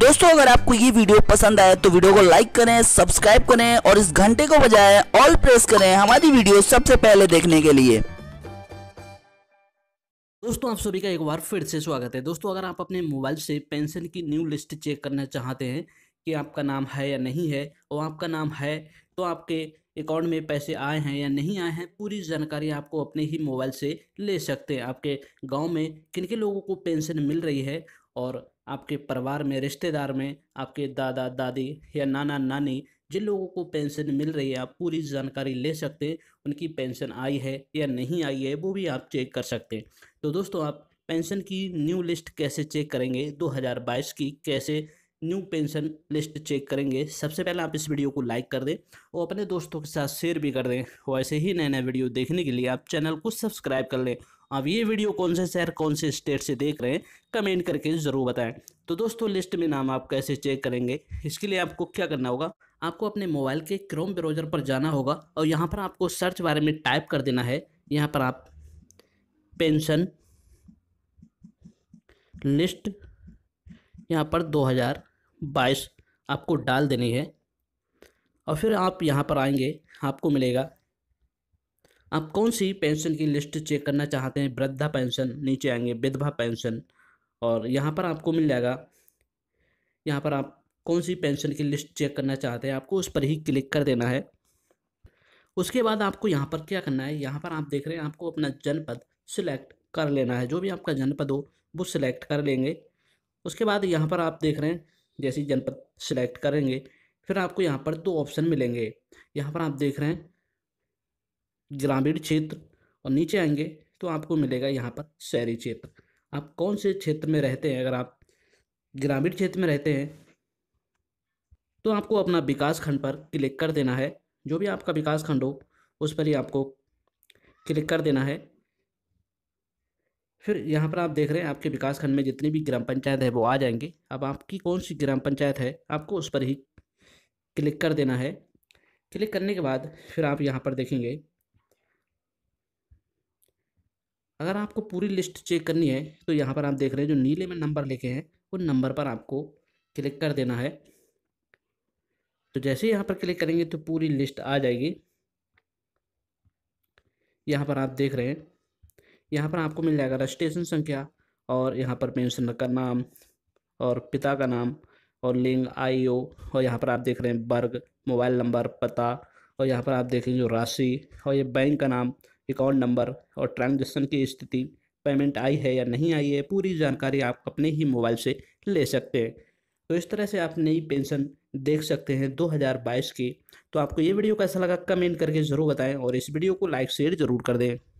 दोस्तों अगर आपको ये वीडियो पसंद आए तो वीडियो को लाइक करें सब्सक्राइब करें और इस घंटे को बजाय ऑल प्रेस करें हमारी वीडियो सबसे पहले देखने के लिए दोस्तों आप सभी का एक बार फिर से स्वागत है दोस्तों अगर आप अपने मोबाइल से पेंशन की न्यू लिस्ट चेक करना चाहते हैं कि आपका नाम है या नहीं है और आपका नाम है तो आपके अकाउंट में पैसे आए हैं या नहीं आए हैं पूरी जानकारी आपको अपने ही मोबाइल से ले सकते हैं आपके गांव में किन किन लोगों को पेंशन मिल रही है और आपके परिवार में रिश्तेदार में आपके दादा दादी या नाना नानी जिन लोगों को पेंशन मिल रही है आप पूरी जानकारी ले सकते हैं उनकी पेंशन आई है या नहीं आई है वो भी आप चेक कर सकते हैं तो दोस्तों आप पेंशन की न्यू लिस्ट कैसे चेक करेंगे 2022 की कैसे न्यू पेंशन लिस्ट चेक करेंगे सबसे पहले आप इस वीडियो को लाइक कर दें और अपने दोस्तों के साथ शेयर भी कर दें और ऐसे ही नए नए वीडियो देखने के लिए आप चैनल को सब्सक्राइब कर लें आप ये वीडियो कौन से शहर कौन से स्टेट से देख रहे हैं कमेंट करके ज़रूर बताएं तो दोस्तों लिस्ट में नाम आप कैसे चेक करेंगे इसके लिए आपको क्या करना होगा आपको अपने मोबाइल के क्रोम ब्राउज़र पर जाना होगा और यहाँ पर आपको सर्च बारे में टाइप कर देना है यहाँ पर आप पेंशन लिस्ट यहाँ पर हज़ार बाइस आपको डाल देनी है और फिर आप यहाँ पर आएंगे आपको मिलेगा आप कौन सी पेंशन की लिस्ट चेक करना चाहते हैं वृद्धा पेंशन नीचे आएंगे विधवा पेंशन और यहाँ पर आपको मिल जाएगा यहाँ पर आप कौन सी पेंशन की लिस्ट चेक करना चाहते हैं आपको उस पर ही क्लिक कर देना है उसके बाद आपको यहाँ पर क्या करना है यहाँ पर आप देख रहे हैं आपको अपना जनपद सिलेक्ट कर लेना है जो भी आपका जनपद हो वो सिलेक्ट कर लेंगे उसके बाद यहाँ पर आप देख रहे हैं जैसी जनपद सेलेक्ट करेंगे फिर आपको यहाँ पर दो ऑप्शन मिलेंगे यहाँ पर आप देख रहे हैं ग्रामीण क्षेत्र और नीचे आएंगे तो आपको मिलेगा यहाँ पर शहरी क्षेत्र आप कौन से क्षेत्र में रहते हैं अगर आप ग्रामीण क्षेत्र में रहते हैं तो आपको अपना विकास खंड पर क्लिक कर देना है जो भी आपका विकास खंड हो उस पर ही आपको क्लिक कर देना है फिर यहाँ पर आप देख रहे हैं आपके विकास खंड में जितनी भी ग्राम पंचायत है वो आ जाएंगे अब आपकी कौन सी ग्राम पंचायत है आपको उस पर ही क्लिक कर देना है क्लिक करने के बाद फिर आप यहाँ पर देखेंगे अगर आपको पूरी लिस्ट चेक करनी है तो यहाँ पर आप देख रहे हैं जो नीले में नंबर लिखे हैं उन नंबर पर आपको क्लिक कर देना है तो जैसे यहाँ पर क्लिक करेंगे तो पूरी लिस्ट आ जाएगी यहाँ पर आप देख रहे हैं यहाँ पर आपको मिल जाएगा रजिस्ट्रेशन संख्या और यहाँ पर पेंशनर का नाम और पिता का नाम और लिंग आईओ और यहाँ पर आप देख रहे हैं वर्ग मोबाइल नंबर पता और यहाँ पर आप देखेंगे जो राशि और ये बैंक का नाम अकाउंट नंबर और ट्रांजेक्शन की स्थिति पेमेंट आई है या नहीं आई है पूरी जानकारी आप अपने ही मोबाइल से ले सकते हैं तो इस तरह से आप नई पेंशन देख सकते हैं 2022 की तो आपको ये वीडियो कैसा लगा कमेंट करके ज़रूर बताएं और इस वीडियो को लाइक शेयर ज़रूर कर दें